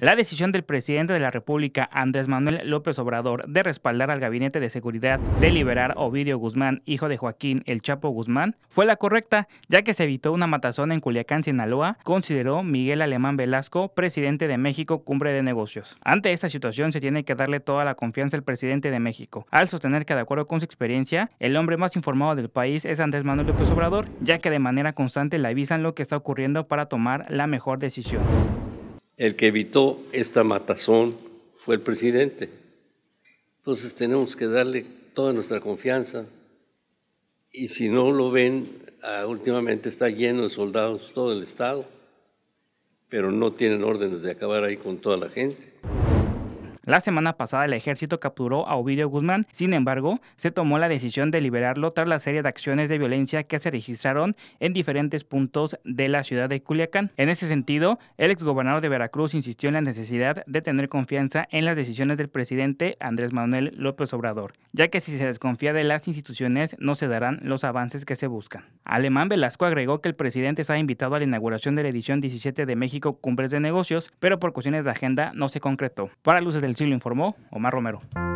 La decisión del presidente de la República, Andrés Manuel López Obrador, de respaldar al Gabinete de Seguridad de liberar a Ovidio Guzmán, hijo de Joaquín El Chapo Guzmán, fue la correcta, ya que se evitó una matazón en Culiacán, Sinaloa, consideró Miguel Alemán Velasco, presidente de México Cumbre de Negocios. Ante esta situación se tiene que darle toda la confianza al presidente de México, al sostener que de acuerdo con su experiencia, el hombre más informado del país es Andrés Manuel López Obrador, ya que de manera constante le avisan lo que está ocurriendo para tomar la mejor decisión. El que evitó esta matazón fue el presidente. Entonces tenemos que darle toda nuestra confianza y si no lo ven, ah, últimamente está lleno de soldados todo el Estado, pero no tienen órdenes de acabar ahí con toda la gente. La semana pasada el ejército capturó a Ovidio Guzmán, sin embargo, se tomó la decisión de liberarlo tras la serie de acciones de violencia que se registraron en diferentes puntos de la ciudad de Culiacán. En ese sentido, el exgobernador de Veracruz insistió en la necesidad de tener confianza en las decisiones del presidente Andrés Manuel López Obrador, ya que si se desconfía de las instituciones no se darán los avances que se buscan. Alemán Velasco agregó que el presidente se invitado a la inauguración de la edición 17 de México Cumbres de Negocios, pero por cuestiones de agenda no se concretó. Para Luces del si lo informó Omar Romero.